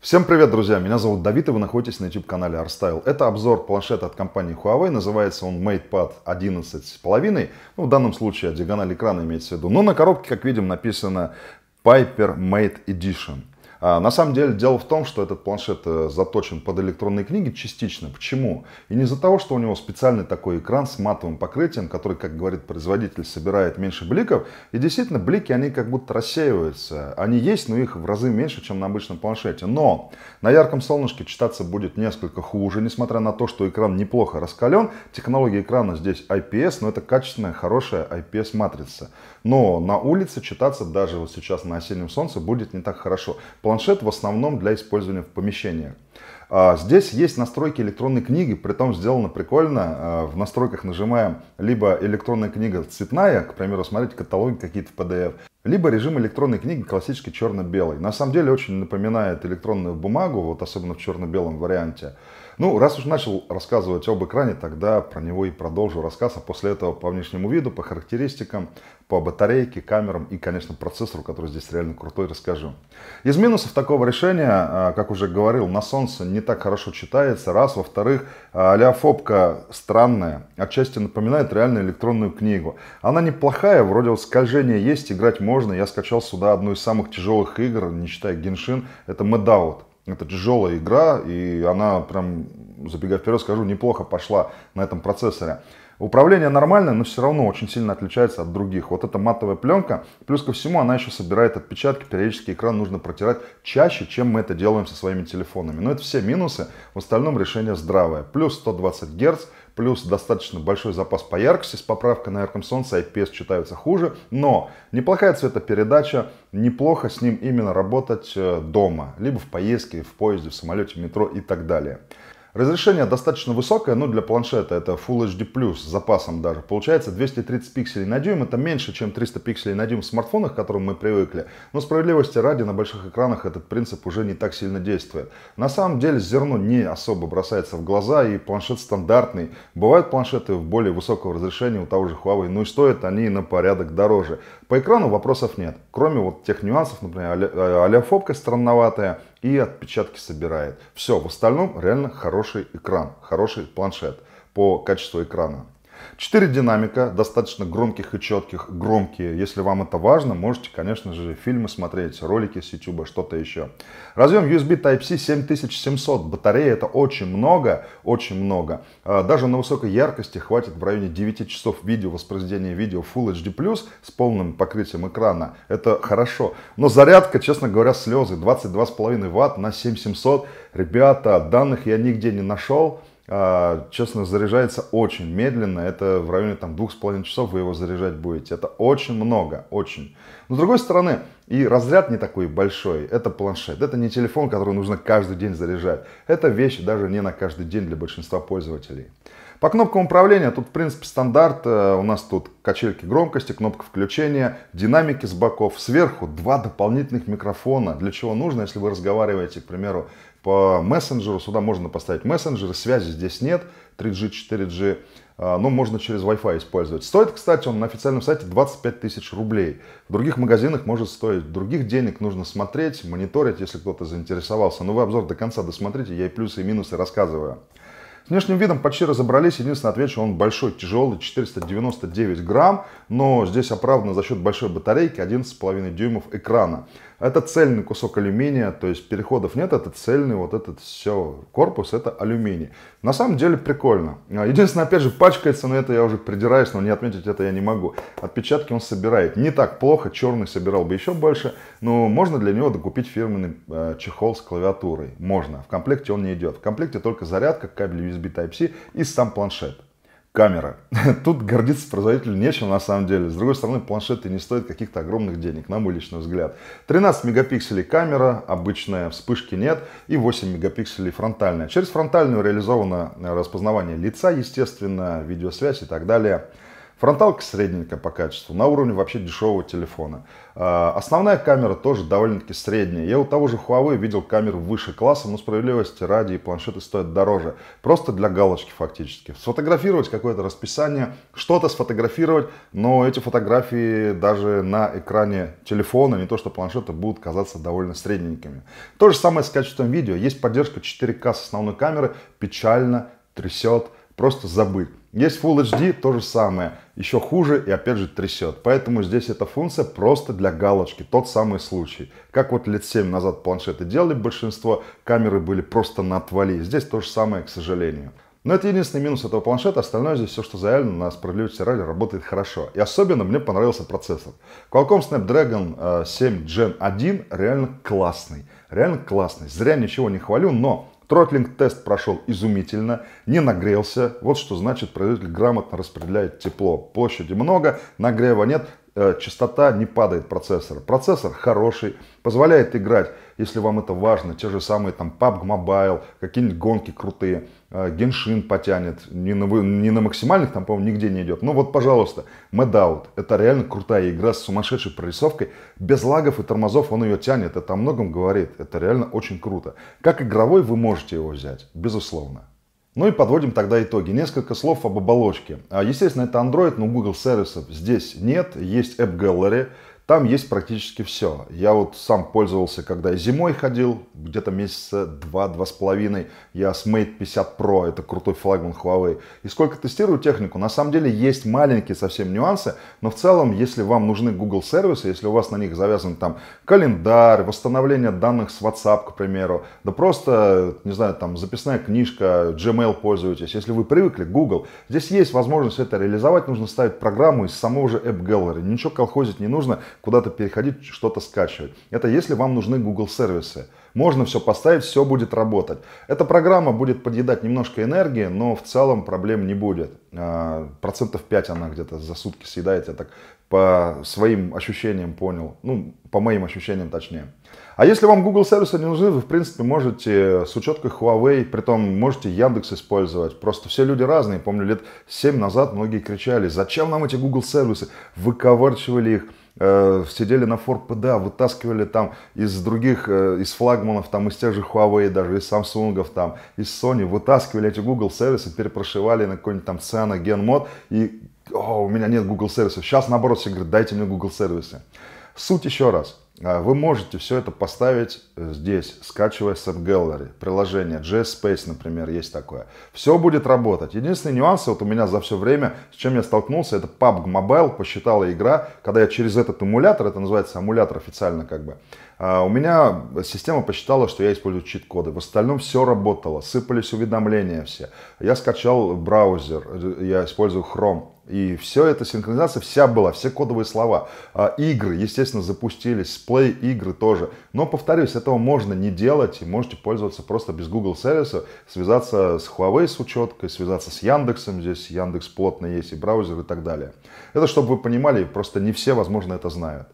Всем привет, друзья! Меня зовут Давид, и вы находитесь на YouTube-канале ArtStyle. Это обзор планшета от компании Huawei, называется он MatePad 11,5. Ну, в данном случае диагональ экрана имеется в виду. Но на коробке, как видим, написано Piper Mate Edition. А, на самом деле дело в том, что этот планшет э, заточен под электронные книги частично. Почему? И не из-за того, что у него специальный такой экран с матовым покрытием, который, как говорит производитель, собирает меньше бликов. И действительно, блики, они как будто рассеиваются. Они есть, но их в разы меньше, чем на обычном планшете. Но на ярком солнышке читаться будет несколько хуже, несмотря на то, что экран неплохо раскален. Технология экрана здесь IPS, но это качественная, хорошая IPS-матрица. Но на улице читаться даже вот сейчас на осеннем солнце будет не так хорошо. Планшет в основном для использования в помещениях. А, здесь есть настройки электронной книги, при том сделано прикольно. А, в настройках нажимаем либо электронная книга цветная, к примеру, смотрите каталоги какие-то в PDF, либо режим электронной книги классический черно белый На самом деле очень напоминает электронную бумагу, вот особенно в черно-белом варианте. Ну, раз уж начал рассказывать об экране, тогда про него и продолжу рассказ, а после этого по внешнему виду, по характеристикам, по батарейке, камерам и, конечно, процессору, который здесь реально крутой, расскажу. Из минусов такого решения, а, как уже говорил, на солнце не так хорошо читается, раз, во-вторых, а, леофобка странная, отчасти напоминает реально электронную книгу. Она неплохая, вроде вот скольжение есть, играть можно, я скачал сюда одну из самых тяжелых игр, не считая Геншин, это Медаут. Это тяжелая игра, и она прям, забегая вперед, скажу, неплохо пошла на этом процессоре. Управление нормальное, но все равно очень сильно отличается от других. Вот эта матовая пленка, плюс ко всему она еще собирает отпечатки, периодически экран нужно протирать чаще, чем мы это делаем со своими телефонами. Но это все минусы, в остальном решение здравое. Плюс 120 Гц, плюс достаточно большой запас по яркости с поправкой на ярком солнце, IPS а читаются хуже, но неплохая цветопередача, неплохо с ним именно работать э, дома, либо в поездке, в поезде, в самолете, в метро и так далее. Разрешение достаточно высокое, ну для планшета это Full HD+, с запасом даже. Получается 230 пикселей на дюйм, это меньше, чем 300 пикселей на дюйм в смартфонах, к которым мы привыкли. Но справедливости ради, на больших экранах этот принцип уже не так сильно действует. На самом деле зерно не особо бросается в глаза, и планшет стандартный. Бывают планшеты в более высокого разрешения у того же Huawei, но и стоят они на порядок дороже. По экрану вопросов нет, кроме вот тех нюансов, например, а, а, а странноватая, и отпечатки собирает. Все, в остальном реально хороший экран, хороший планшет по качеству экрана. Четыре динамика, достаточно громких и четких, громкие. Если вам это важно, можете, конечно же, фильмы смотреть, ролики с YouTube, что-то еще. Разъем USB Type-C 7700. Батарея это очень много, очень много. А, даже на высокой яркости хватит в районе 9 часов видео, воспроизведения видео Full HD+, с полным покрытием экрана. Это хорошо. Но зарядка, честно говоря, слезы. 22,5 Вт на 7700. Ребята, данных я нигде не нашел. А, честно, заряжается очень медленно. Это в районе там, 2,5 часов вы его заряжать будете. Это очень много, очень. Но с другой стороны, и разряд не такой большой. Это планшет, это не телефон, который нужно каждый день заряжать. Это вещь даже не на каждый день для большинства пользователей. По кнопкам управления тут, в принципе, стандарт. Э, у нас тут качельки громкости, кнопка включения, динамики с боков. Сверху два дополнительных микрофона. Для чего нужно, если вы разговариваете, к примеру, по мессенджеру. Сюда можно поставить мессенджер связи здесь нет, 3G, 4G, а, но можно через Wi-Fi использовать. Стоит, кстати, он на официальном сайте 25 тысяч рублей. В других магазинах может стоить других денег, нужно смотреть, мониторить, если кто-то заинтересовался. Но вы обзор до конца досмотрите, я и плюсы, и минусы рассказываю. С внешним видом почти разобрались. Единственное, отвечу, он большой, тяжелый, 499 грамм. Но здесь оправдано за счет большой батарейки 11,5 дюймов экрана. Это цельный кусок алюминия, то есть переходов нет, это цельный вот этот все корпус, это алюминий. На самом деле прикольно. А, единственное, опять же, пачкается, но это я уже придираюсь, но не отметить это я не могу. Отпечатки он собирает не так плохо, черный собирал бы еще больше, но можно для него докупить фирменный э, чехол с клавиатурой. Можно, в комплекте он не идет. В комплекте только зарядка, кабель USB Type-C и сам планшет камера. Тут гордиться производителю нечем на самом деле. С другой стороны, планшеты не стоят каких-то огромных денег, на мой личный взгляд. 13 мегапикселей камера, обычная, вспышки нет, и 8 мегапикселей фронтальная. Через фронтальную реализовано распознавание лица, естественно, видеосвязь и так далее. Фронталка средненькая по качеству, на уровне вообще дешевого телефона. А, основная камера тоже довольно-таки средняя. Я у того же Huawei видел камеру выше класса, но справедливости ради и планшеты стоят дороже. Просто для галочки фактически. Сфотографировать какое-то расписание, что-то сфотографировать, но эти фотографии даже на экране телефона, не то что планшета, будут казаться довольно средненькими. То же самое с качеством видео. Есть поддержка 4К с основной камеры, печально трясет, просто забыть. Есть Full HD, то же самое, еще хуже и опять же трясет. Поэтому здесь эта функция просто для галочки, тот самый случай. Как вот лет 7 назад планшеты делали большинство, камеры были просто на отвали. Здесь то же самое, к сожалению. Но это единственный минус этого планшета, остальное здесь все, что заявлено на справедливости ради, работает хорошо. И особенно мне понравился процессор. Qualcomm Snapdragon 7 э, Gen 1 реально классный. Реально классный. Зря ничего не хвалю, но Тротлинг-тест прошел изумительно, не нагрелся. Вот что значит, производитель грамотно распределяет тепло. Площади много, нагрева нет, э, частота не падает процессора. Процессор хороший, позволяет играть если вам это важно, те же самые там PUBG Mobile, какие-нибудь гонки крутые, Геншин э, потянет, не на, не на максимальных, там, по-моему, нигде не идет. Ну вот, пожалуйста, Medout, это реально крутая игра с сумасшедшей прорисовкой, без лагов и тормозов он ее тянет, это о многом говорит, это реально очень круто. Как игровой вы можете его взять, безусловно. Ну и подводим тогда итоги. Несколько слов об оболочке. А, естественно, это Android, но Google сервисов здесь нет. Есть App Gallery, там есть практически все. Я вот сам пользовался, когда зимой ходил, где-то месяца два-два с половиной. Я с Mate 50 Pro, это крутой флагман Huawei. И сколько тестирую технику, на самом деле есть маленькие совсем нюансы, но в целом, если вам нужны Google сервисы, если у вас на них завязан там календарь, восстановление данных с WhatsApp, к примеру, да просто, не знаю, там записная книжка, Gmail пользуетесь, если вы привыкли, Google, здесь есть возможность это реализовать, нужно ставить программу из самого же App Gallery, ничего колхозить не нужно, куда-то переходить, что-то скачивать. Это если вам нужны Google сервисы. Можно все поставить, все будет работать. Эта программа будет подъедать немножко энергии, но в целом проблем не будет. А, процентов 5 она где-то за сутки съедает, я так по своим ощущениям понял. Ну, по моим ощущениям точнее. А если вам Google сервисы не нужны, вы, в принципе, можете э, с учеткой Huawei, при том можете Яндекс использовать. Просто все люди разные. Помню, лет 7 назад многие кричали, зачем нам эти Google сервисы? выковарчивали их. Э, сидели на Ford PDA, вытаскивали там из других, э, из флагманов, там из тех же Huawei, даже из Samsung, там, из Sony, вытаскивали эти Google сервисы, перепрошивали на какой-нибудь там Ciano, GenMod, и о, у меня нет Google сервиса. Сейчас наоборот все говорят, дайте мне Google сервисы. Суть еще раз – а, вы можете все это поставить э, здесь, скачивая с App Gallery, приложение JSpace, например, есть такое. Все будет работать. Единственный нюанс, вот у меня за все время, с чем я столкнулся, это PUBG Mobile, посчитала игра, когда я через этот эмулятор, это называется эмулятор официально как бы, а, у меня система посчитала, что я использую чит-коды. В остальном все работало, сыпались уведомления все. Я скачал браузер, э, я использую Chrome, и все это синхронизация вся была, все кодовые слова. А, игры, естественно, запустились, Play игры тоже. Но, повторюсь, этого можно не делать, и можете пользоваться просто без Google сервиса, связаться с Huawei с учеткой, связаться с Яндексом, здесь Яндекс плотно есть, и браузер, и так далее. Это, чтобы вы понимали, просто не все, возможно, это знают.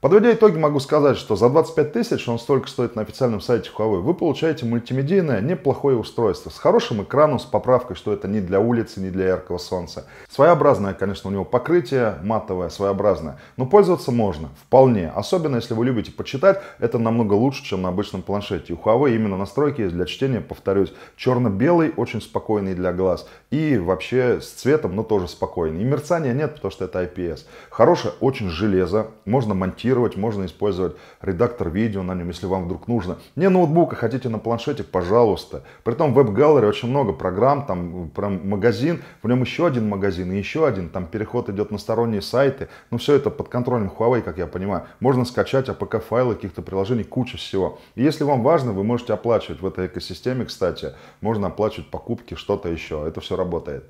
Подводя итоги, могу сказать, что за 25 тысяч, он столько стоит на официальном сайте Huawei, вы получаете мультимедийное неплохое устройство с хорошим экраном, с поправкой, что это не для улицы, не для яркого солнца. Своеобразное, конечно, у него покрытие, матовое, своеобразное, но пользоваться можно, вполне. Особенно, если вы любите почитать, это намного лучше, чем на обычном планшете. У Huawei именно настройки есть для чтения, повторюсь, черно-белый, очень спокойный для глаз и вообще с цветом, но тоже спокойный. И мерцания нет, потому что это IPS. Хорошее очень железо, можно монтировать редактировать, можно использовать редактор видео на нем, если вам вдруг нужно. Не ноутбука хотите на планшете, пожалуйста. При этом в WebGallery очень много программ, там прям магазин, в нем еще один магазин и еще один, там переход идет на сторонние сайты. но ну, все это под контролем Huawei, как я понимаю. Можно скачать APK-файлы каких-то приложений, куча всего. И если вам важно, вы можете оплачивать в этой экосистеме, кстати, можно оплачивать покупки, что-то еще. Это все работает.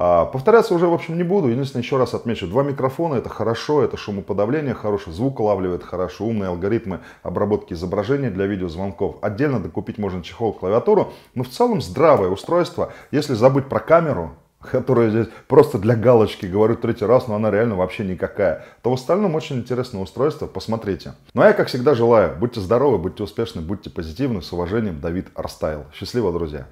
А, повторяться уже, в общем, не буду. Единственное, еще раз отмечу, два микрофона это хорошо, это шумоподавление хорошее, звук улавливает хорошо, умные алгоритмы обработки изображения для видеозвонков. Отдельно докупить можно чехол, клавиатуру, но в целом здравое устройство. Если забыть про камеру, которая здесь просто для галочки, говорю третий раз, но она реально вообще никакая, то в остальном очень интересное устройство, посмотрите. Ну а я, как всегда, желаю, будьте здоровы, будьте успешны, будьте позитивны. С уважением, Давид Арстайл. Счастливо, друзья!